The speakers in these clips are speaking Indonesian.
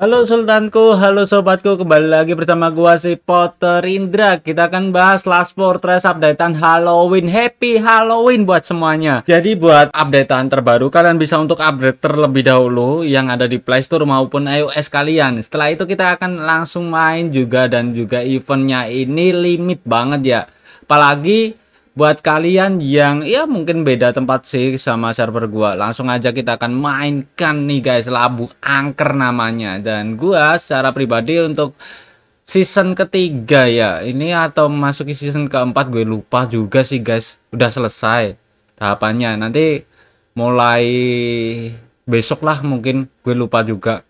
Halo Sultanku, halo Sobatku, kembali lagi bersama gua si Potter Indra Kita akan bahas last fortress updatean Halloween Happy Halloween buat semuanya Jadi buat updatean terbaru, kalian bisa untuk update terlebih dahulu Yang ada di Playstore maupun iOS kalian Setelah itu kita akan langsung main juga dan juga eventnya ini limit banget ya Apalagi buat kalian yang ya mungkin beda tempat sih sama server gua langsung aja kita akan mainkan nih guys labu angker namanya dan gua secara pribadi untuk season ketiga ya ini atau memasuki season keempat gue lupa juga sih guys udah selesai tahapannya nanti mulai besok lah mungkin gue lupa juga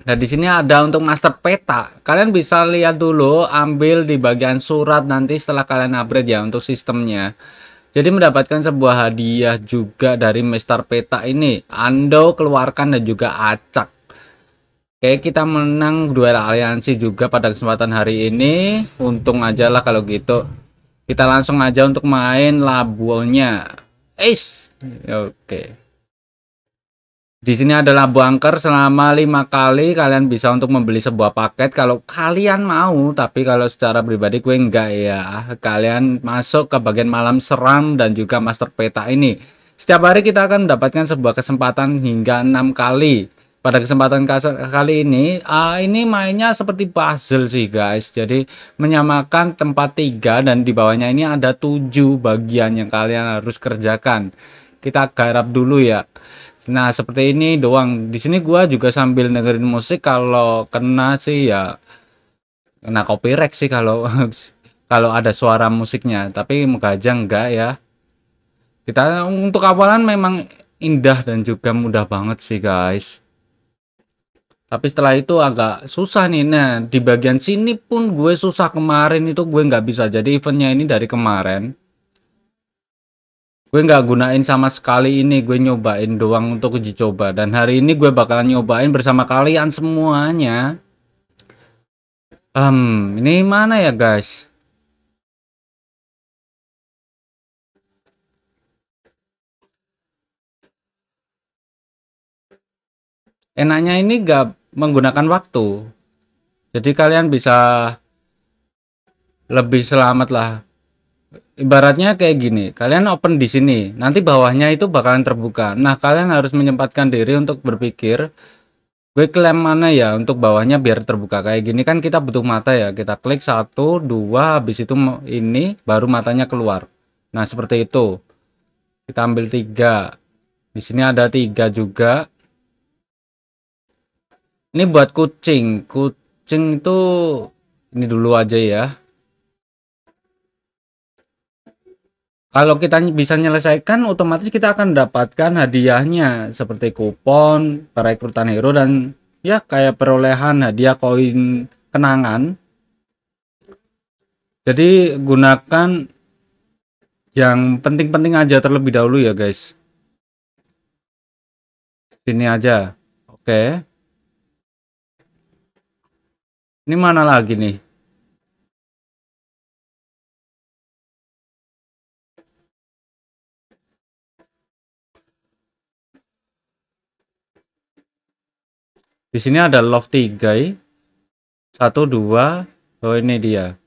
Nah, di sini ada untuk master peta. Kalian bisa lihat dulu, ambil di bagian surat nanti setelah kalian upgrade ya untuk sistemnya. Jadi mendapatkan sebuah hadiah juga dari master peta ini. Ando keluarkan dan juga acak. Oke, kita menang duel aliansi juga pada kesempatan hari ini. Untung aja lah kalau gitu. Kita langsung aja untuk main labuannya. Ace. Oke. Di sini adalah bunker selama lima kali kalian bisa untuk membeli sebuah paket kalau kalian mau tapi kalau secara pribadi gue enggak ya kalian masuk ke bagian malam seram dan juga master peta ini setiap hari kita akan mendapatkan sebuah kesempatan hingga enam kali pada kesempatan kali ini uh, ini mainnya seperti puzzle sih guys jadi menyamakan tempat tiga dan di bawahnya ini ada tujuh bagian yang kalian harus kerjakan kita garap dulu ya Nah, seperti ini doang. Di sini gua juga sambil dengerin musik kalau kena sih ya kena copyright sih kalau kalau ada suara musiknya, tapi aja enggak ya. Kita untuk awalan memang indah dan juga mudah banget sih, guys. Tapi setelah itu agak susah nih. Nah, di bagian sini pun gue susah kemarin itu gue nggak bisa. Jadi eventnya ini dari kemarin gue nggak gunain sama sekali ini gue nyobain doang untuk uji coba dan hari ini gue bakalan nyobain bersama kalian semuanya um, ini mana ya guys enaknya ini gak menggunakan waktu jadi kalian bisa lebih selamat lah ibaratnya kayak gini kalian open di sini nanti bawahnya itu bakalan terbuka nah kalian harus menyempatkan diri untuk berpikir gue klaim mana ya untuk bawahnya biar terbuka kayak gini kan kita butuh mata ya kita klik satu dua habis itu ini baru matanya keluar nah seperti itu kita ambil tiga di sini ada tiga juga ini buat kucing kucing itu ini dulu aja ya Kalau kita bisa menyelesaikan, otomatis kita akan mendapatkan hadiahnya seperti kupon, perekrutan hero dan ya kayak perolehan hadiah koin kenangan. Jadi gunakan yang penting-penting aja terlebih dahulu ya guys. Sini aja. Oke. Ini mana lagi nih? Di sini ada love 3. satu dua Oh ini dia.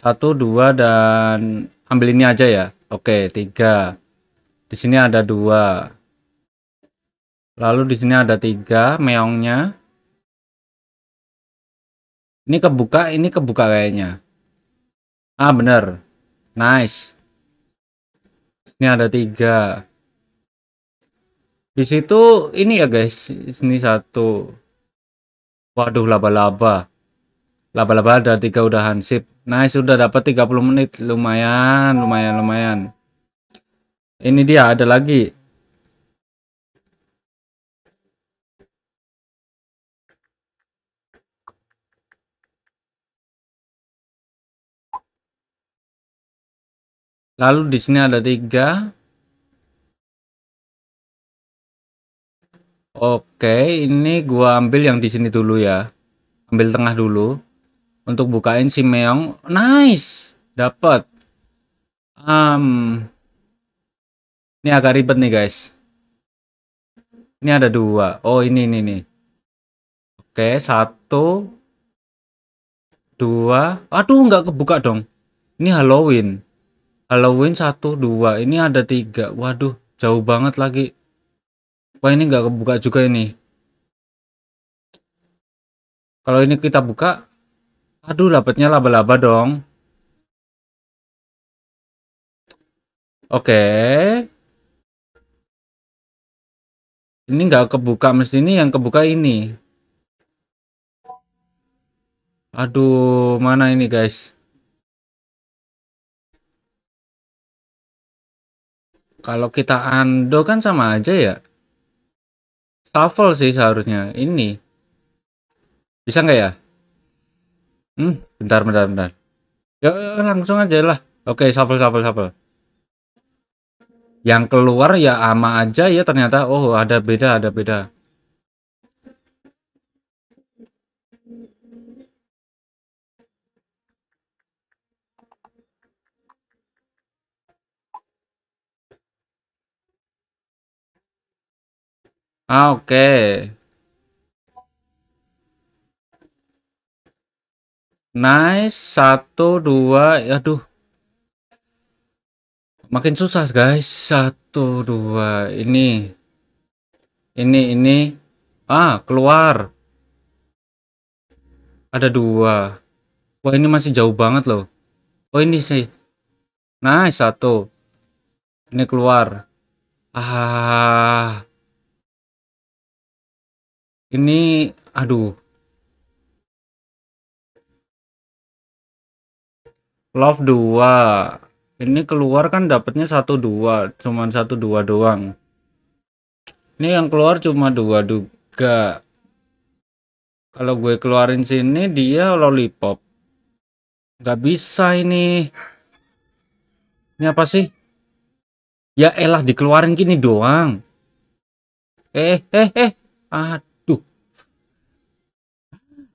satu dua dan ambil ini aja ya. Oke, tiga Di sini ada dua Lalu di sini ada tiga meongnya. Ini kebuka, ini kebuka kayaknya. Ah, bener. Nice. Ini ada tiga di situ ini ya guys, ini satu. Waduh laba-laba. Laba-laba ada tiga udah hansip. Nice sudah dapat 30 menit. Lumayan, lumayan, lumayan. Ini dia ada lagi. Lalu di sini ada tiga, Oke, ini gua ambil yang di sini dulu ya. Ambil tengah dulu untuk bukain si Meong. Nice, dapat. Um, ini agak ribet nih guys. Ini ada dua. Oh ini ini ini. Oke, satu, dua. Aduh, nggak kebuka dong. Ini Halloween. Halloween satu dua. Ini ada tiga. Waduh, jauh banget lagi. Wah ini nggak kebuka juga ini. Kalau ini kita buka, aduh dapatnya laba-laba dong. Oke. Okay. Ini nggak kebuka mesti ini yang kebuka ini. Aduh, mana ini guys? Kalau kita ando kan sama aja ya. Shuffle sih seharusnya. Ini. Bisa nggak ya? Hmm, bentar, bentar, bentar. Ya, langsung aja lah. Oke, shuffle, shuffle, shuffle. Yang keluar ya ama aja ya ternyata. Oh, ada beda, ada beda. Ah, oke. Okay. Nice, satu, dua, aduh. Makin susah guys, satu, dua, ini. Ini, ini. Ah, keluar. Ada dua. Wah, ini masih jauh banget loh. Oh, ini sih. Nice, satu. Ini keluar. Ah. Ini aduh. Love 2. Ini keluar kan dapatnya 1 2, cuman 1 2 doang. Ini yang keluar cuma 2 juga. Kalau gue keluarin sini dia lollipop. Gak bisa ini. Ini apa sih? Ya elah dikeluarin gini doang. Eh eh eh. ah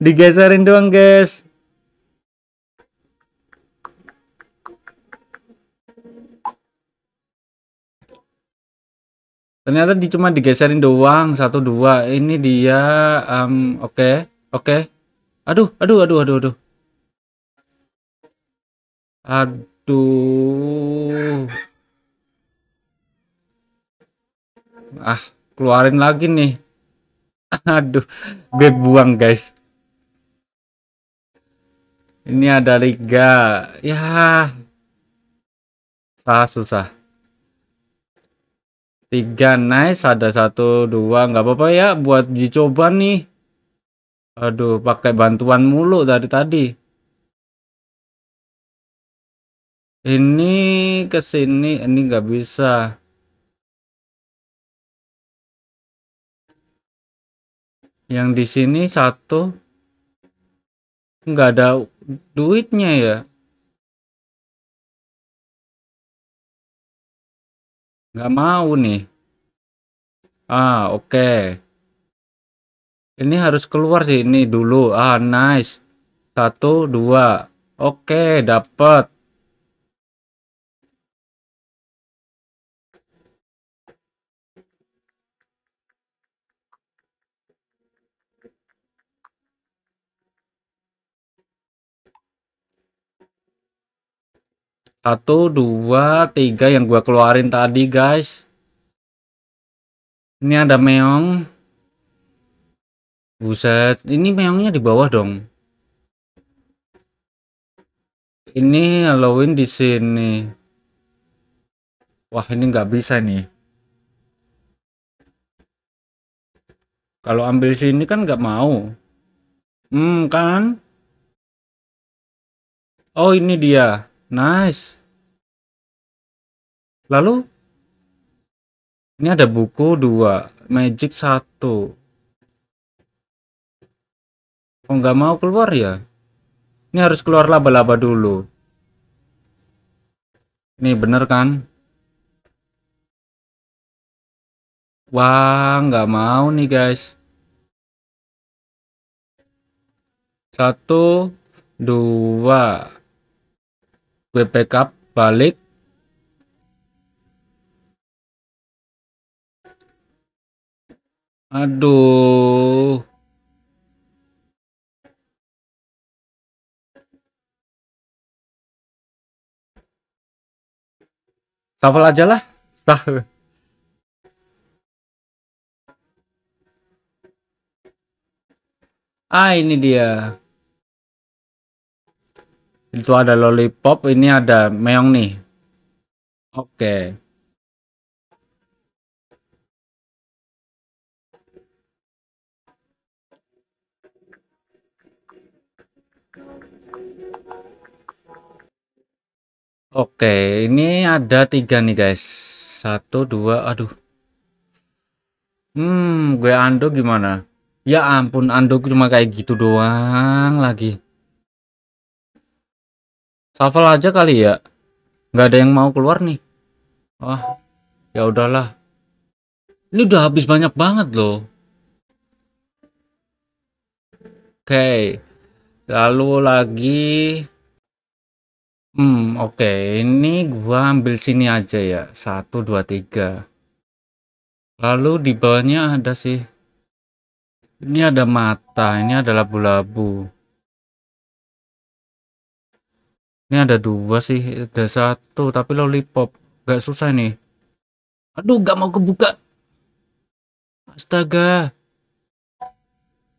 digeserin doang guys ternyata di cuma digeserin doang satu dua ini dia um, oke okay, oke okay. aduh aduh aduh aduh aduh aduh ah keluarin lagi nih aduh gue buang guys ini ada liga. Ya. Susah, susah. Tiga nice, ada satu, dua, nggak apa-apa ya buat dicoba nih. Aduh, pakai bantuan mulu dari tadi. Ini ke sini, ini nggak bisa. Yang di sini satu, nggak ada duitnya ya nggak mau nih ah oke okay. ini harus keluar sih ini dulu ah nice satu dua oke okay, dapat Satu, dua, tiga yang gue keluarin tadi, guys. Ini ada meong. Buset, ini meongnya di bawah dong. Ini Halloween di sini. Wah, ini nggak bisa nih. Kalau ambil sini kan nggak mau. Hmm, kan? Oh, ini dia. Nice. Lalu ini ada buku dua, magic satu. Oh, nggak mau keluar ya? Ini harus keluar laba-laba dulu. Ini bener kan? Wah, nggak mau nih guys. Satu, dua, gue backup balik aduh Shuffle aja lah. Ah, ini dia itu ada lollipop ini ada meong nih oke okay. Oke, okay, ini ada tiga nih guys. Satu, dua, aduh. Hmm, gue Ando gimana? Ya ampun, Ando cuma kayak gitu doang lagi. Shuffle aja kali ya. Nggak ada yang mau keluar nih. Wah, ya udahlah. Ini udah habis banyak banget loh. Oke. Okay. Lalu lagi Hmm, oke. Okay. Ini gua ambil sini aja ya. 1 2 3. Lalu di bawahnya ada sih. Ini ada mata, ini ada labu-labu. ini ada dua sih ada satu tapi lollipop gak susah nih aduh gak mau kebuka astaga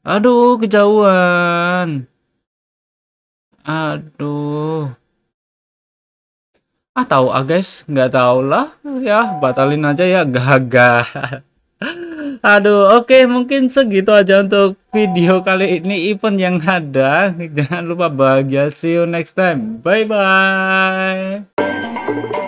aduh kejauhan aduh ah tahu ah guys nggak tahu lah ya batalin aja ya gagal Aduh, oke okay, mungkin segitu aja untuk video kali ini event yang ada. Jangan lupa bahagia. See you next time. Bye bye.